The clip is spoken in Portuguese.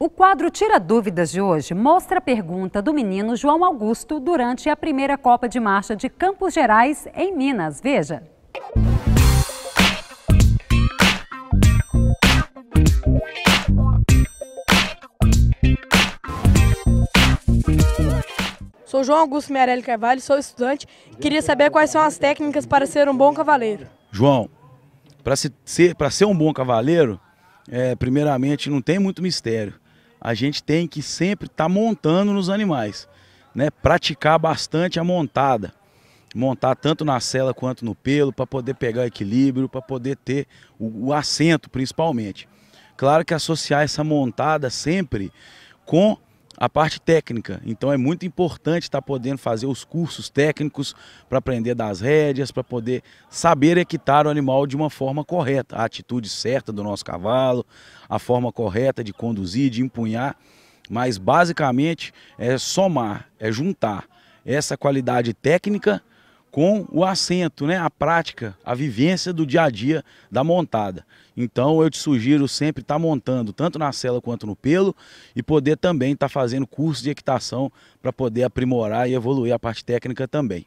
O quadro Tira Dúvidas de hoje mostra a pergunta do menino João Augusto durante a primeira Copa de Marcha de Campos Gerais, em Minas. Veja. Sou João Augusto Meirelli Carvalho, sou estudante. Queria saber quais são as técnicas para ser um bom cavaleiro. João, para ser, ser um bom cavaleiro, é, primeiramente, não tem muito mistério a gente tem que sempre estar tá montando nos animais, né? Praticar bastante a montada, montar tanto na sela quanto no pelo para poder pegar o equilíbrio, para poder ter o, o assento principalmente. Claro que associar essa montada sempre com a parte técnica. Então é muito importante estar podendo fazer os cursos técnicos para aprender das rédeas, para poder saber equitar o animal de uma forma correta, a atitude certa do nosso cavalo, a forma correta de conduzir, de empunhar. Mas basicamente é somar, é juntar essa qualidade técnica com o assento, né? a prática, a vivência do dia a dia da montada. Então eu te sugiro sempre estar tá montando, tanto na cela quanto no pelo, e poder também estar tá fazendo curso de equitação para poder aprimorar e evoluir a parte técnica também.